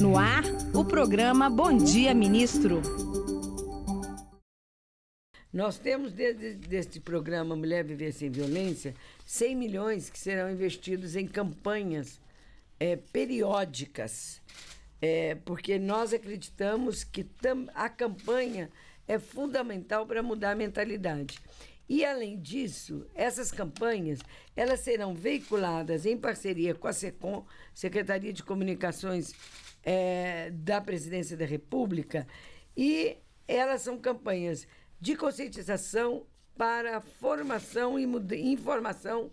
No ar, o programa Bom Dia Ministro. Nós temos desde este programa Mulher Viver Sem Violência 100 milhões que serão investidos em campanhas é, periódicas, é, porque nós acreditamos que a campanha é fundamental para mudar a mentalidade. E além disso, essas campanhas, elas serão veiculadas em parceria com a SECOM, Secretaria de Comunicações é, da Presidência da República, e elas são campanhas de conscientização para formação e informação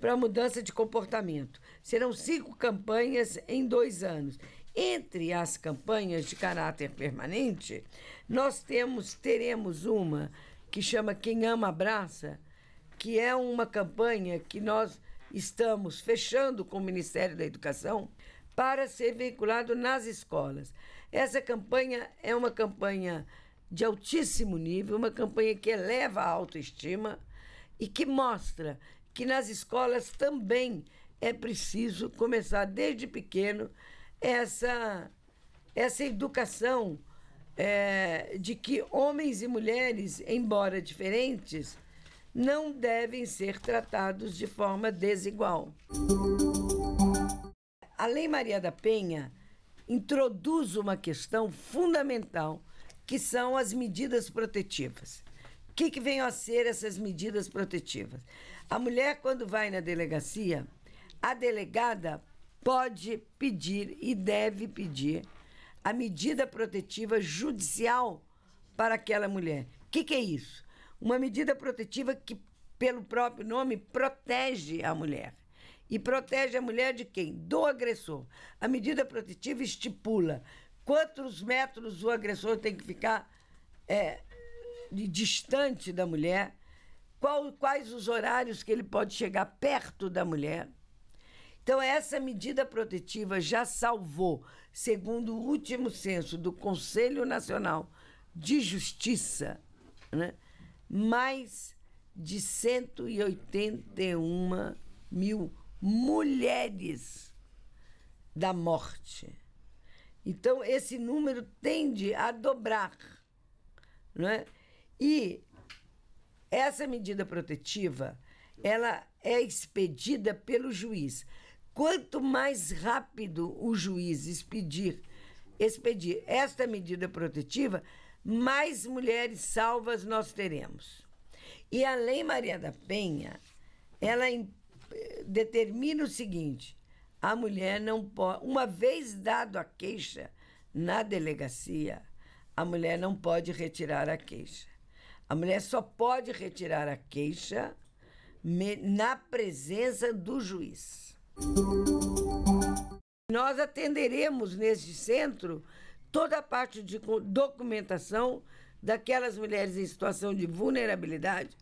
para mudança de comportamento. Serão cinco campanhas em dois anos. Entre as campanhas de caráter permanente, nós temos teremos uma que chama Quem Ama Abraça, que é uma campanha que nós estamos fechando com o Ministério da Educação para ser veiculado nas escolas. Essa campanha é uma campanha de altíssimo nível, uma campanha que eleva a autoestima e que mostra que nas escolas também é preciso começar desde pequeno essa essa educação é, de que homens e mulheres, embora diferentes, não devem ser tratados de forma desigual. A Lei Maria da Penha introduz uma questão fundamental, que são as medidas protetivas. O que, que a ser essas medidas protetivas? A mulher, quando vai na delegacia, a delegada pode pedir e deve pedir a medida protetiva judicial para aquela mulher. O que, que é isso? Uma medida protetiva que, pelo próprio nome, protege a mulher. E protege a mulher de quem? Do agressor. A medida protetiva estipula quantos metros o agressor tem que ficar é, distante da mulher, qual, quais os horários que ele pode chegar perto da mulher. Então, essa medida protetiva já salvou, segundo o último censo do Conselho Nacional de Justiça, né, mais de 181 mil mulheres da morte. Então, esse número tende a dobrar. Né? E essa medida protetiva ela é expedida pelo juiz Quanto mais rápido o juiz expedir esta medida protetiva, mais mulheres salvas nós teremos. E a Lei Maria da Penha, ela determina o seguinte: a mulher não pode, uma vez dado a queixa na delegacia, a mulher não pode retirar a queixa. A mulher só pode retirar a queixa na presença do juiz. Nós atenderemos neste centro toda a parte de documentação daquelas mulheres em situação de vulnerabilidade,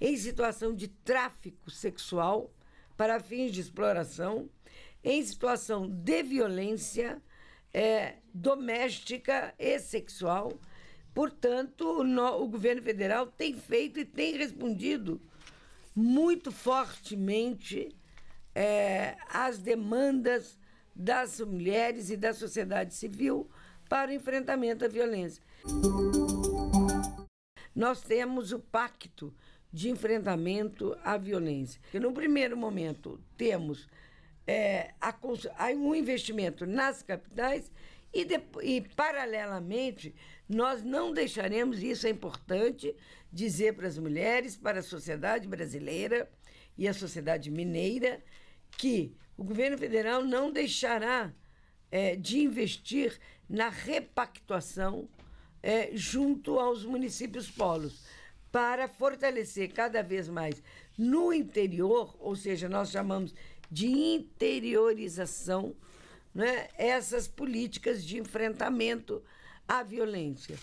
em situação de tráfico sexual para fins de exploração, em situação de violência é, doméstica e sexual. Portanto, no, o governo federal tem feito e tem respondido muito fortemente é, as demandas das mulheres e da sociedade civil para o enfrentamento à violência. Nós temos o Pacto de Enfrentamento à Violência. Que no primeiro momento, temos é, a, um investimento nas capitais e, de, e, paralelamente, nós não deixaremos, isso é importante dizer para as mulheres, para a sociedade brasileira e a sociedade mineira, que o governo federal não deixará é, de investir na repactuação é, junto aos municípios polos, para fortalecer cada vez mais no interior, ou seja, nós chamamos de interiorização né, essas políticas de enfrentamento à violência.